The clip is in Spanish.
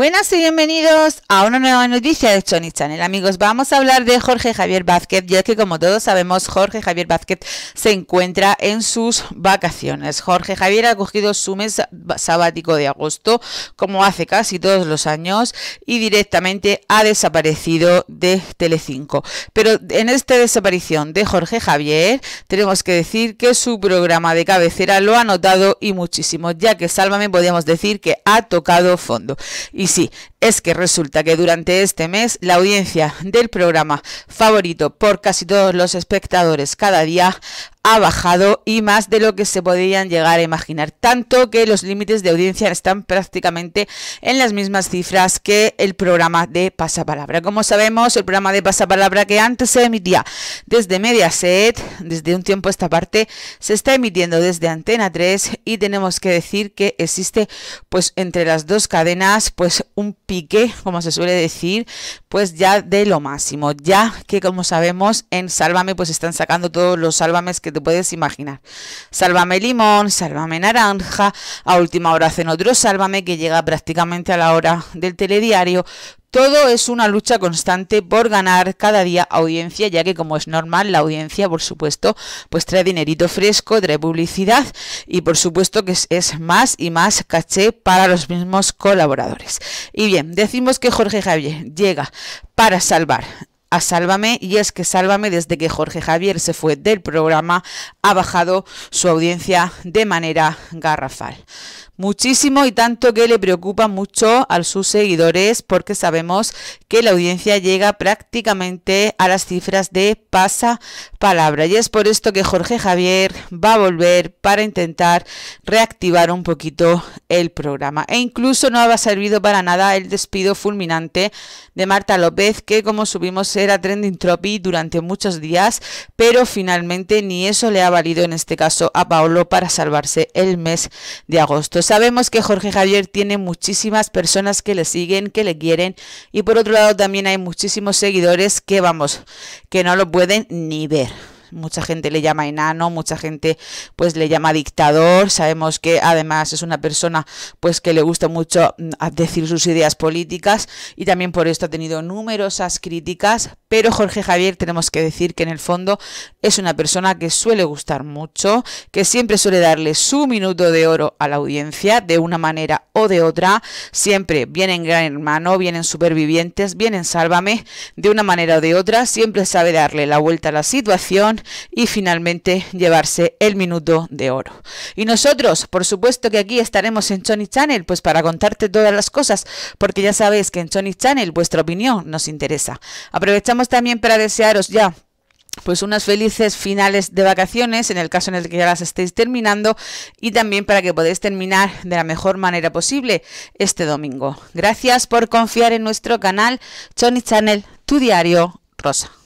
Buenas y bienvenidos a una nueva noticia de Sony Channel. Amigos, vamos a hablar de Jorge Javier Vázquez, ya que como todos sabemos, Jorge Javier Vázquez se encuentra en sus vacaciones. Jorge Javier ha cogido su mes sabático de agosto, como hace casi todos los años, y directamente ha desaparecido de Telecinco. Pero en esta desaparición de Jorge Javier, tenemos que decir que su programa de cabecera lo ha notado y muchísimo, ya que Sálvame podríamos decir que ha tocado fondo. Y sí, es que resulta que durante este mes la audiencia del programa favorito por casi todos los espectadores cada día ha bajado y más de lo que se podían llegar a imaginar, tanto que los límites de audiencia están prácticamente en las mismas cifras que el programa de Pasapalabra. Como sabemos, el programa de Pasapalabra que antes se emitía desde Mediaset, desde un tiempo esta parte, se está emitiendo desde Antena 3 y tenemos que decir que existe pues entre las dos cadenas pues un pique, como se suele decir, pues ya de lo máximo, ya que como sabemos en Sálvame pues están sacando todos los sálvames que puedes imaginar. Sálvame limón, sálvame naranja, a última hora hacen otro sálvame que llega prácticamente a la hora del telediario. Todo es una lucha constante por ganar cada día audiencia, ya que como es normal, la audiencia, por supuesto, pues trae dinerito fresco, trae publicidad y por supuesto que es, más y más caché para los mismos colaboradores. Y bien, decimos que Jorge Javier llega para salvar a Sálvame y es que Sálvame desde que Jorge Javier se fue del programa ha bajado su audiencia de manera garrafal. Muchísimo y tanto que le preocupa mucho a sus seguidores porque sabemos que la audiencia llega prácticamente a las cifras de pasa palabra y es por esto que Jorge Javier va a volver para intentar reactivar un poquito el programa e incluso no ha servido para nada el despido fulminante de Marta López que como subimos era trending topic durante muchos días, pero finalmente ni eso le ha valido en este caso a Paolo para salvarse el mes de agosto. Sabemos que Jorge Javier tiene muchísimas personas que le siguen, que le quieren y por otro lado también hay muchísimos seguidores que vamos, que no lo pueden ni ver mucha gente le llama enano, mucha gente pues le llama dictador, sabemos que además es una persona pues que le gusta mucho mm, decir sus ideas políticas y también por esto ha tenido numerosas críticas, pero Jorge Javier tenemos que decir que en el fondo es una persona que suele gustar mucho, que siempre suele darle su minuto de oro a la audiencia de una manera o de otra, siempre vienen Gran Hermano, vienen Supervivientes, vienen Sálvame, de una manera o de otra, siempre sabe darle la vuelta a la situación y finalmente llevarse el minuto de oro. Y nosotros, por supuesto que aquí estaremos en Sony Channel, pues para contarte todas las cosas, porque ya sabéis que en Sony Channel vuestra opinión nos interesa. Aprovechamos también para desearos ya pues unas felices finales de vacaciones en el caso en el que ya las estéis terminando y también para que podáis terminar de la mejor manera posible este domingo. Gracias por confiar en nuestro canal Sony Channel, tu diario rosa.